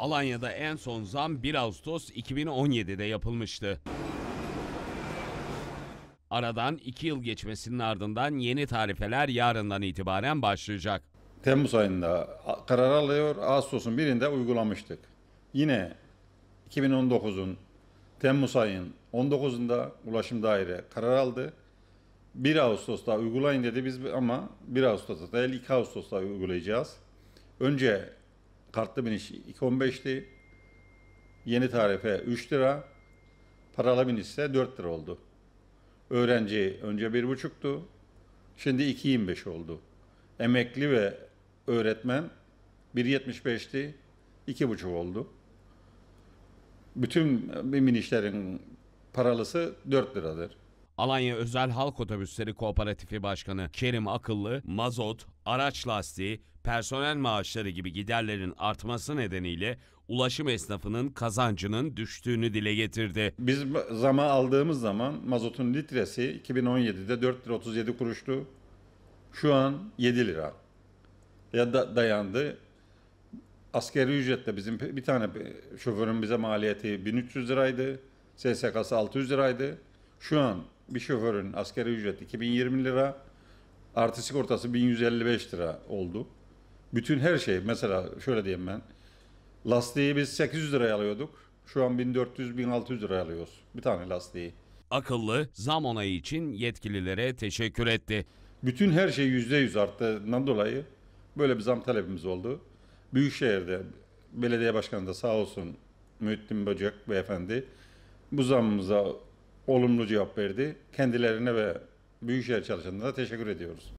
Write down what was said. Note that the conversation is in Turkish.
Alanya'da en son zam 1 Ağustos 2017'de yapılmıştı. Aradan 2 yıl geçmesinin ardından yeni tarifeler yarından itibaren başlayacak. Temmuz ayında karar alıyor, Ağustos'un birinde uygulamıştık. Yine 2019'un Temmuz ayın 19'unda Ulaşım Daire karar aldı. 1 Ağustos'ta uygulayın dedi biz ama 1 Ağustos'ta değil 2 Ağustos'ta uygulayacağız. Önce Kartlı biniş 2.15'ti. Yeni tarife 3 lira. Paralı biniş ise 4 lira oldu. Öğrenci önce 1.5'tu. Şimdi 2.25 oldu. Emekli ve öğretmen 1.75'ti. 2.5 oldu. Bütün binişlerin paralısı 4 liradır. Alanya Özel Halk Otobüsleri Kooperatifi Başkanı Kerim Akıllı, mazot, araç lastiği, personel maaşları gibi giderlerin artması nedeniyle ulaşım esnafının kazancının düştüğünü dile getirdi. Biz zama aldığımız zaman mazotun litresi 2017'de 4 lira 37 kuruştu. Şu an 7 lira. Ya da dayandı. Askeri ücretle bizim bir tane şoförün bize maliyeti 1300 liraydı. SSK'sı 600 liraydı. Şu an bir şoförün askeri ücreti 2020 lira. Artı sigortası 1155 lira oldu. Bütün her şey mesela şöyle diyeyim ben. Lastiği biz 800 liraya alıyorduk. Şu an 1400-1600 liraya alıyoruz bir tane lastiği. Akıllı zam onayı için yetkililere teşekkür etti. Bütün her şey %100 arttığından dolayı böyle bir zam talebimiz oldu. Büyükşehir'de belediye başkanı da sağ olsun Müettin Böcek beyefendi bu zammıza olumlu cevap verdi. Kendilerine ve Büyükşehir çalışanlarına teşekkür ediyoruz.